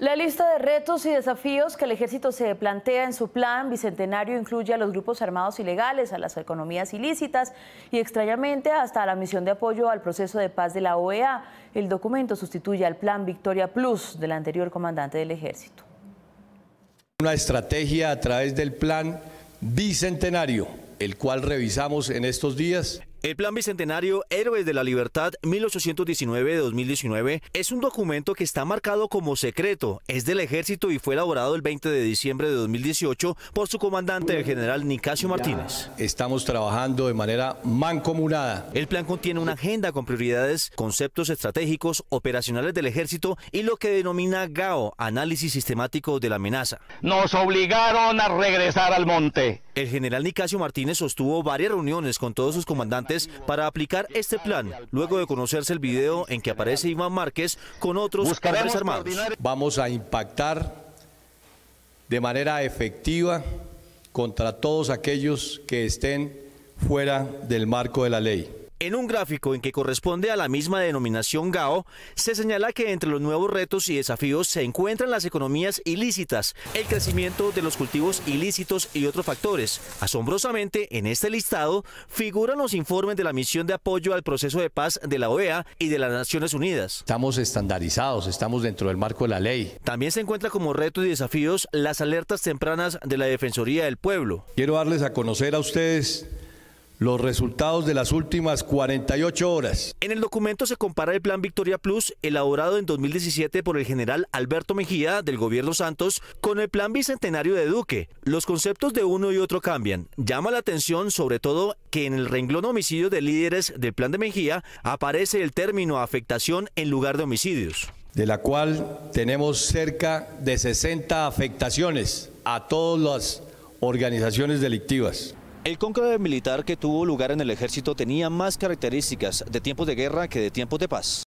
La lista de retos y desafíos que el ejército se plantea en su plan bicentenario incluye a los grupos armados ilegales, a las economías ilícitas y extrañamente hasta la misión de apoyo al proceso de paz de la OEA. El documento sustituye al plan Victoria Plus del anterior comandante del ejército. Una estrategia a través del plan bicentenario el cual revisamos en estos días. El Plan Bicentenario Héroes de la Libertad 1819-2019 es un documento que está marcado como secreto, es del ejército y fue elaborado el 20 de diciembre de 2018 por su comandante, el general Nicasio Martínez. Estamos trabajando de manera mancomunada. El plan contiene una agenda con prioridades, conceptos estratégicos, operacionales del ejército y lo que denomina GAO, análisis sistemático de la amenaza. Nos obligaron a regresar al monte el general Nicasio Martínez sostuvo varias reuniones con todos sus comandantes para aplicar este plan, luego de conocerse el video en que aparece Iván Márquez con otros hombres armados. Vamos a impactar de manera efectiva contra todos aquellos que estén fuera del marco de la ley. En un gráfico en que corresponde a la misma denominación GAO, se señala que entre los nuevos retos y desafíos se encuentran las economías ilícitas, el crecimiento de los cultivos ilícitos y otros factores. Asombrosamente, en este listado figuran los informes de la misión de apoyo al proceso de paz de la OEA y de las Naciones Unidas. Estamos estandarizados, estamos dentro del marco de la ley. También se encuentra como retos y desafíos las alertas tempranas de la Defensoría del Pueblo. Quiero darles a conocer a ustedes los resultados de las últimas 48 horas. En el documento se compara el Plan Victoria Plus, elaborado en 2017 por el general Alberto Mejía del gobierno Santos, con el Plan Bicentenario de Duque. Los conceptos de uno y otro cambian. Llama la atención sobre todo que en el renglón homicidio de líderes del Plan de Mejía aparece el término afectación en lugar de homicidios. De la cual tenemos cerca de 60 afectaciones a todas las organizaciones delictivas. El cónclave militar que tuvo lugar en el ejército tenía más características de tiempos de guerra que de tiempos de paz.